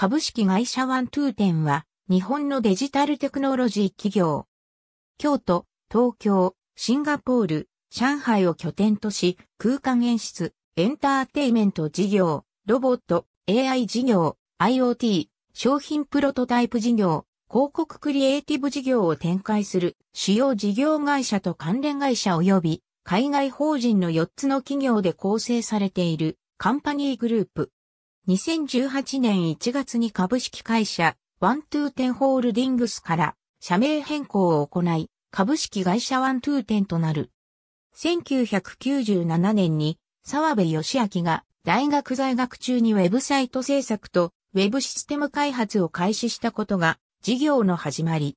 株式会社ワントゥー店は、日本のデジタルテクノロジー企業。京都、東京、シンガポール、上海を拠点とし、空間演出、エンターテイメント事業、ロボット、AI 事業、IoT、商品プロトタイプ事業、広告クリエイティブ事業を展開する主要事業会社と関連会社及び海外法人の4つの企業で構成されているカンパニーグループ。2018年1月に株式会社ワントゥーテンホールディングスから社名変更を行い、株式会社ワントゥーテンとなる。1997年に沢部義明が大学在学中にウェブサイト制作とウェブシステム開発を開始したことが事業の始まり。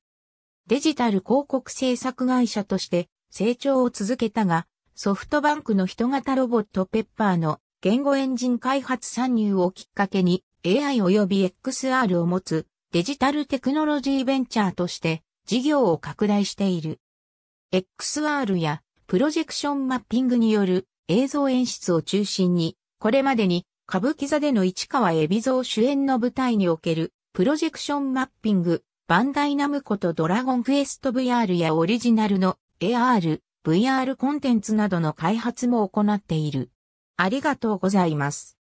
デジタル広告制作会社として成長を続けたが、ソフトバンクの人型ロボットペッパーの言語エンジン開発参入をきっかけに AI 及び XR を持つデジタルテクノロジーベンチャーとして事業を拡大している。XR やプロジェクションマッピングによる映像演出を中心に、これまでに歌舞伎座での市川海老蔵主演の舞台におけるプロジェクションマッピング、バンダイナムコとドラゴンクエスト VR やオリジナルの AR、VR コンテンツなどの開発も行っている。ありがとうございます。